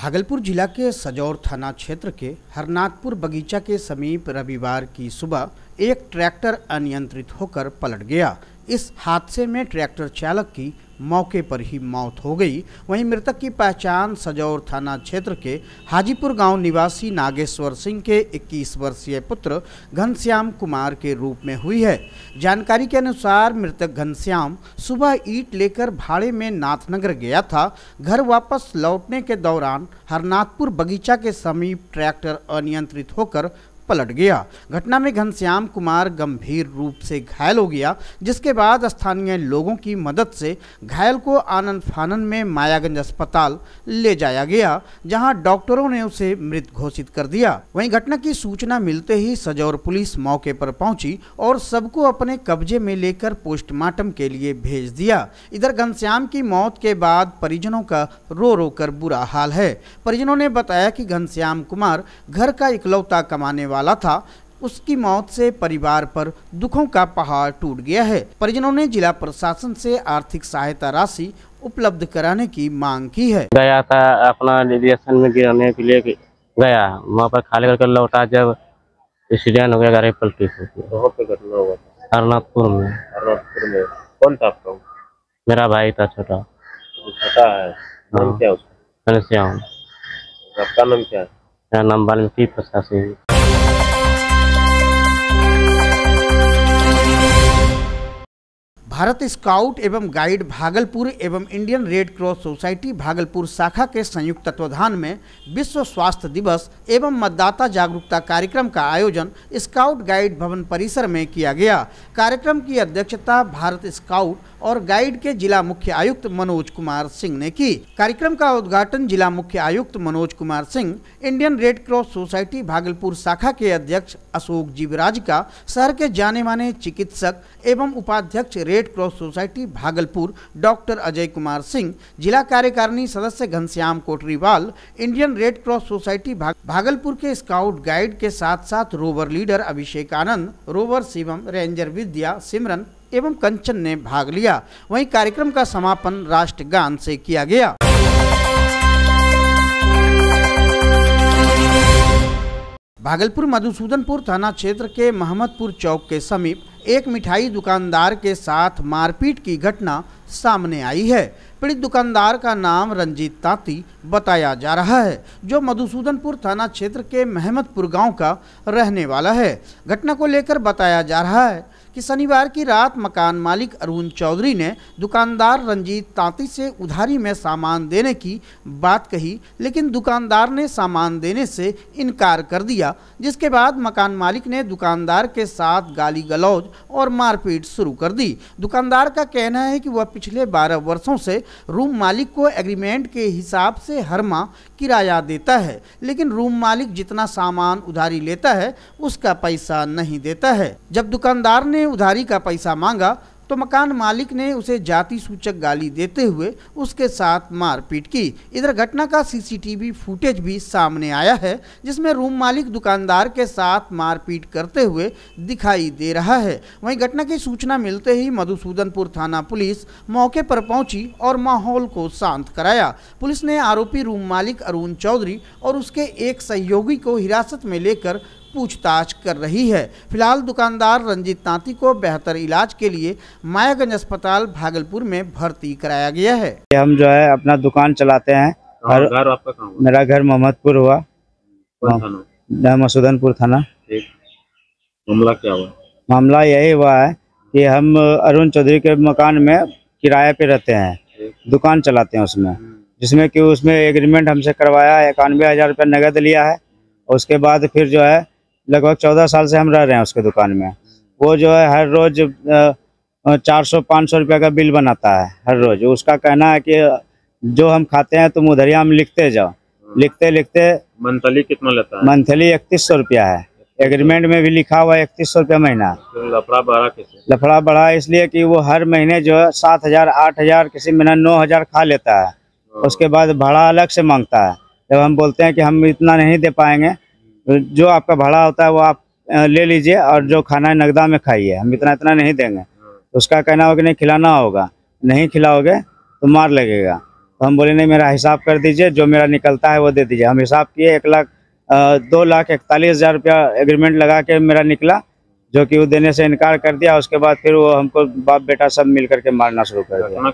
भागलपुर जिला के सजौर थाना क्षेत्र के हरनाथपुर बगीचा के समीप रविवार की सुबह एक ट्रैक्टर अनियंत्रित होकर पलट गया इस हादसे में ट्रैक्टर चालक की मौके पर ही मौत हो गई वहीं मृतक की पहचान सजौर थाना क्षेत्र के हाजीपुर गांव निवासी नागेश्वर सिंह के 21 वर्षीय पुत्र घनश्याम कुमार के रूप में हुई है जानकारी के अनुसार मृतक घनश्याम सुबह ईट लेकर भाड़े में नाथनगर गया था घर वापस लौटने के दौरान हरनाथपुर बगीचा के समीप ट्रैक्टर अनियंत्रित होकर पलट गया घटना में घनश्याम कुमार गंभीर रूप से घायल हो गया जिसके बाद स्थानीय लोगों की मदद से घायल को आनंद फानन में मायागंज अस्पताल ले जाया गया जहां डॉक्टरों ने उसे मृत घोषित कर दिया वहीं घटना की सूचना मिलते ही सजौर पुलिस मौके पर पहुंची और सबको अपने कब्जे में लेकर पोस्टमार्टम के लिए भेज दिया इधर घनश्याम की मौत के बाद परिजनों का रो रो कर बुरा हाल है परिजनों ने बताया कि घनश्याम कुमार घर का इकलौता कमाने वाला वाला था उसकी मौत से परिवार पर दुखों का पहाड़ टूट गया है परिजनों ने जिला प्रशासन से आर्थिक सहायता राशि उपलब्ध कराने की मांग की है गया था अपना रेडिएशन में गिराने के लिए गया वहाँ पर खाली करके लौटा जब एक्सीडेंट हो गया गाड़ी पलटी से अरनाथपुर में अरनाथपुर में कौन था आपका मेरा भाई था छोटा छोटा है नाम हाँ। क्या उसका आपका नाम क्या है मेरा नाम वाल्मीकि प्रसाद सिंह भारत स्काउट एवं गाइड भागलपुर एवं Indian Red Cross Society Bhagalpur शाखा के संयुक्त तत्वाधान में विश्व स्वास्थ्य दिवस एवं मतदाता जागरूकता कार्यक्रम का आयोजन स्काउट गाइड भवन परिसर में किया गया कार्यक्रम की अध्यक्षता भारत स्काउट और गाइड के जिला मुख्य आयुक्त मनोज कुमार सिंह ने की कार्यक्रम का उद्घाटन जिला मुख्य आयुक्त Manoj Kumar Singh Indian Red Cross Society Bhagalpur शाखा के अध्यक्ष अशोक जीवराज का शहर के जाने माने चिकित्सक एवं उपाध्यक्ष Red Cross Society Bhagalpur doctor Ajay Kumar Singh जिला कार्यकारिणी सदस्य Ghanshyam Kotriwal Indian Red Cross Society Bhagalpur के स्काउट गाइड के साथ साथ rover leader Abhishek Anand rover Shivam ranger Vidya Simran एवं कंचन ने भाग लिया वहीं कार्यक्रम का समापन राष्ट्रगान से किया गया भागलपुर मधुसूदनपुर थाना क्षेत्र के महमदपुर चौक के समीप एक मिठाई दुकानदार के साथ मारपीट की घटना सामने आई है पीड़ित दुकानदार का नाम रंजीत तांती बताया जा रहा है जो मधुसूदनपुर थाना क्षेत्र के महमदपुर गांव का रहने वाला है घटना को लेकर बताया जा रहा है कि शनिवार की रात मकान मालिक अरुण चौधरी ने दुकानदार रंजीत तांती से उधारी में सामान देने की बात कही लेकिन दुकानदार ने सामान देने से इनकार कर दिया जिसके बाद मकान मालिक ने दुकानदार के साथ गाली गलौज और मारपीट शुरू कर दी दुकानदार का कहना है कि वह पिछले बारह वर्षों से रूम मालिक को एग्रीमेंट के हिसाब से हर माह किराया देता है लेकिन रूम मालिक जितना सामान उधारी लेता है उसका पैसा नहीं देता है जब दुकानदार ने उधारी का पैसा मांगा तो मकान मालिक ने उसे जाति सूचक गाली देते हुए उसके साथ मारपीट की इधर घटना का सीसीटीवी फुटेज भी सामने आया है जिसमें रूम मालिक दुकानदार के साथ मारपीट करते हुए दिखाई दे रहा है वहीं घटना की सूचना मिलते ही मधुसूदनपुर थाना पुलिस मौके पर पहुंची और माहौल को शांत कराया पुलिस ने आरोपी रूम मालिक अरुण चौधरी और उसके एक सहयोगी को हिरासत में लेकर पूछताछ कर रही है फिलहाल दुकानदार रंजीत तांती को बेहतर इलाज के लिए मायागंज अस्पताल भागलपुर में भर्ती कराया गया है हम जो है अपना दुकान चलाते हैं हाँ, घर आपका मेरा घर मोहम्मदपुर हुआ मसूदनपुर थाना मामला क्या हुआ मामला यही हुआ है कि हम अरुण चौधरी के मकान में किराए पे रहते हैं दुकान चलाते हैं उसमें जिसमें कि उसमें एग्रीमेंट हमसे करवाया है इक्यानवे हज़ार रुपया नगद लिया है उसके बाद फिर जो है लगभग चौदह साल से हम रह रहे हैं उसके दुकान में वो जो है हर रोज चार सौ पाँच सौ रुपये का बिल बनाता है हर रोज उसका कहना है कि जो हम खाते हैं तुम उधरिया में हम लिखते जाओ लिखते लिखते मंथली कितना लेता है मंथली इकतीस सौ रुपया है एग्रीमेंट में भी लिखा हुआ है इकतीस सौ रुपया महीना तो लफड़ा बढ़ा किसे लफड़ा बढ़ा इसलिए कि वो हर महीने जो है सात हजार आठ हजार किसी महीना नौ हजार खा लेता है हाँ। उसके बाद भाड़ा अलग से मांगता है जब हम बोलते हैं कि हम इतना नहीं दे पाएंगे जो आपका भाड़ा होता है वो आप ले लीजिए और जो खाना है नगदा में खाइए हम इतना इतना नहीं देंगे हाँ। उसका कहना होगा नहीं खिलाना होगा नहीं खिलाओगे तो मार लगेगा तो हम बोले नहीं मेरा हिसाब कर दीजिए जो मेरा निकलता है वो दे दीजिए हम हिसाब किए एक लाख दो लाख इकतालीस हज़ार रुपया एग्रीमेंट लगा के मेरा निकला जो कि वो देने से इनकार कर दिया उसके बाद फिर वो हमको बाप बेटा सब मिल करके मारना शुरू कर दिया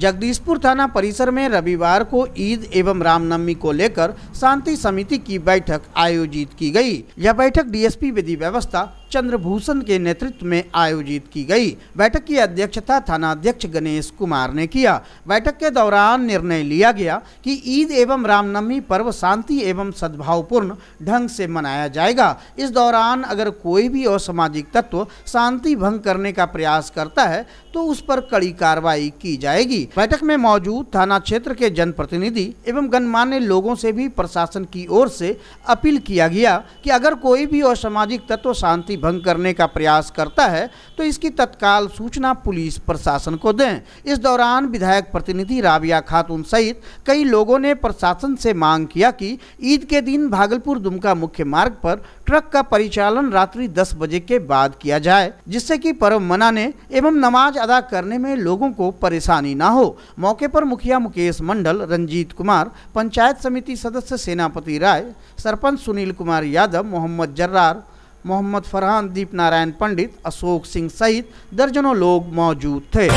जगदीशपुर थाना परिसर में रविवार को ईद एवं रामनवमी को लेकर शांति समिति की बैठक आयोजित की गई। यह बैठक डीएसपी विधि व्यवस्था चंद्रभूषण के नेतृत्व में आयोजित की गई बैठक की अध्यक्षता थानाध्यक्ष गणेश कुमार ने किया बैठक के दौरान निर्णय लिया गया कि ईद एवं रामनवमी पर्व शांति एवं सद्भावपूर्ण ढंग से मनाया जाएगा इस दौरान अगर कोई भी असामाजिक तत्व शांति भंग करने का प्रयास करता है तो उस पर कड़ी कार्रवाई की जाएगी बैठक में मौजूद थाना क्षेत्र के जनप्रतिनिधि एवं गणमान्य लोगों से भी प्रशासन की ओर से अपील किया गया कि अगर कोई भी असामाजिक तत्व शांति भंग करने का प्रयास करता है तो इसकी तत्काल सूचना पुलिस प्रशासन को दें इस दौरान विधायक प्रतिनिधि राबिया खातून सहित कई लोगों ने प्रशासन से मांग किया कि ईद के दिन भागलपुर दुमका मुख्य मार्ग पर ट्रक का परिचालन रात्रि 10 बजे के बाद किया जाए जिससे कि पर्व मनाने एवं नमाज अदा करने में लोगों को परेशानी ना हो मौके पर मुखिया मुकेश मंडल रंजीत कुमार पंचायत समिति सदस्य सेनापति राय सरपंच सुनील कुमार यादव मोहम्मद जर्रार मोहम्मद फरहान दीप नारायण पंडित अशोक सिंह सहित दर्जनों लोग मौजूद थे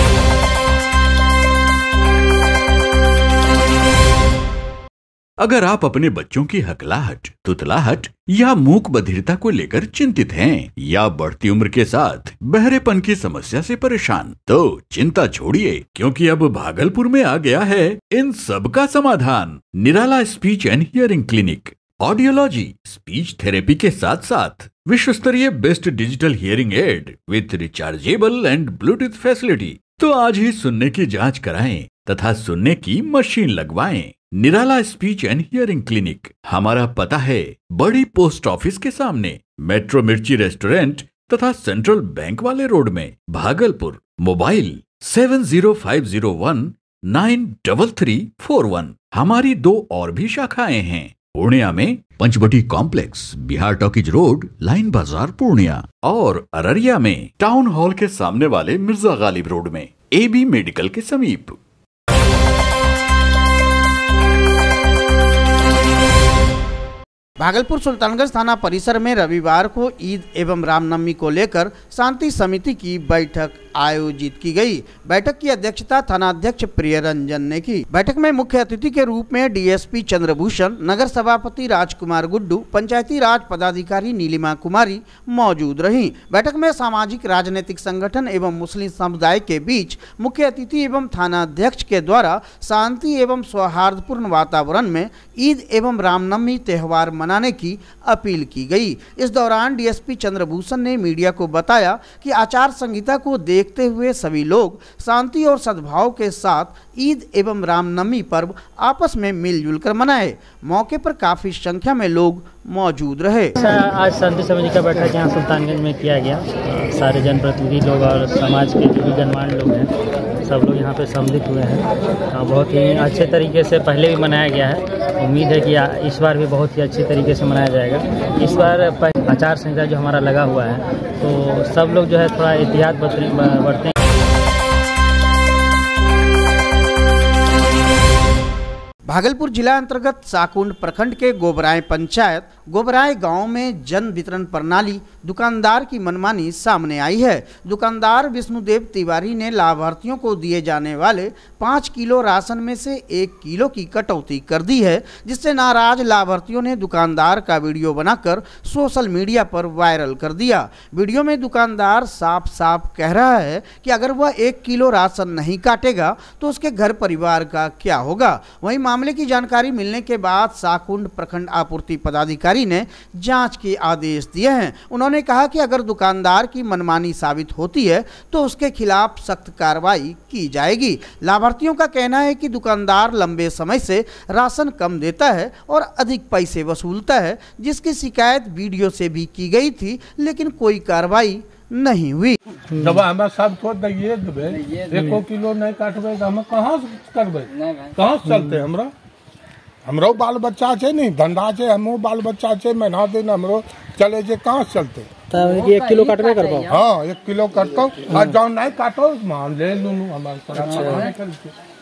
अगर आप अपने बच्चों की हकलाहट तुतलाहट या मूक बधिरता को लेकर चिंतित हैं या बढ़ती उम्र के साथ बहरेपन की समस्या से परेशान तो चिंता छोड़िए क्योंकि अब भागलपुर में आ गया है इन सब का समाधान Nirala speech and hearing clinic audiology speech therapy के साथ साथ विश्व स्तरीय best digital hearing aid with rechargeable and Bluetooth facility तो आज ही सुनने की जांच कराएं तथा सुनने की मशीन लगवाएं Nirala speech and hearing clinic हमारा पता है बड़ी पोस्ट ऑफिस के सामने मेट्रो मिर्ची रेस्टोरेंट तथा सेंट्रल बैंक वाले रोड में Bhagalpur mobile seven zero five zero one nine double three four one हमारी दो और भी शाखाएं हैं पूर्णिया में Panchvati complex Bihar talkies road line बाजार पूर्णिया और अररिया में टाउन हॉल के सामने वाले मिर्जा गालिब रोड में ए बी मेडिकल के समीप भागलपुर सुल्तानगंज थाना परिसर में रविवार को ईद एवं रामनवमी को लेकर शांति समिति की बैठक आयोजित की गई बैठक की अध्यक्षता थानाध्यक्ष प्रिय रंजन ने की बैठक में मुख्य अतिथि के रूप में डीएसपी चंद्रभूषण नगर सभापति राजकुमार गुड्डू पंचायती राज पदाधिकारी नीलिमा कुमारी मौजूद रही बैठक में सामाजिक राजनीतिक संगठन एवं मुस्लिम समुदाय के बीच मुख्य अतिथि एवं थानाध्यक्ष के द्वारा शांति एवं सौहार्दपूर्ण वातावरण में ईद एवं रामनवमी त्यौहार मनाने की अपील की गई इस दौरान डीएसपी चंद्रभूषण ने मीडिया को बताया कि आचार संहिता को देख देखते हुए सभी लोग शांति और सद्भाव के साथ ईद एवं रामनवमी पर्व आपस में मिलजुल कर मनाए मौके पर काफी संख्या में लोग मौजूद रहे अच्छा, आज शांति समिति का बैठक यहाँ सुल्तानगंज में किया गया सारे जनप्रतिनिधि लोग और समाज के जो भी गणमान्य लोग हैं सब लोग यहाँ पे सम्मिलित हुए हैं और हाँ, बहुत ही अच्छे तरीके से पहले भी मनाया गया है उम्मीद है कि इस बार भी बहुत ही अच्छे तरीके से मनाया जाएगा इस बार आचार संहिता जो हमारा लगा हुआ है तो सब लोग जो है थोड़ा एहतियात बरतें भागलपुर जिला अंतर्गत साकुंड प्रखंड के गोबराय पंचायत गोबराय गांव में जन वितरण प्रणाली दुकानदार की मनमानी सामने आई है दुकानदार विष्णुदेव तिवारी ने लाभार्थियों को दिए जाने वाले पाँच किलो राशन में से एक किलो की कटौती कर दी है जिससे नाराज लाभार्थियों ने दुकानदार का वीडियो बनाकर सोशल मीडिया पर वायरल कर दिया वीडियो में दुकानदार साफ साफ कह रहा है कि अगर वह एक किलो राशन नहीं काटेगा तो उसके घर परिवार का क्या होगा वहीं मामले मामले की जानकारी मिलने के बाद साकुंड प्रखंड आपूर्ति पदाधिकारी ने जांच के आदेश दिए हैं उन्होंने कहा कि अगर दुकानदार की मनमानी साबित होती है तो उसके खिलाफ सख्त कार्रवाई की जाएगी लाभार्थियों का कहना है कि दुकानदार लंबे समय से राशन कम देता है और अधिक पैसे वसूलता है जिसकी शिकायत वीडियो से भी की गई थी लेकिन कोई कार्रवाई नहीं हुई जब हमें सब छोड़ दिए देवे एको किलो नहीं काटबे तो हम कहाँ से करबे कहाँ से चलते हम्म। हमरा हमरो बाल बच्चा छे नहीं धंधा छे हमो बाल बच्चा छे महीना दिन हमरो चले छे कहाँ से चलते तो तब एक किलो काटबे करबो हाँ एक किलो काटतो और जो नहीं काटो मान ले लूनू अच्छा। हमारे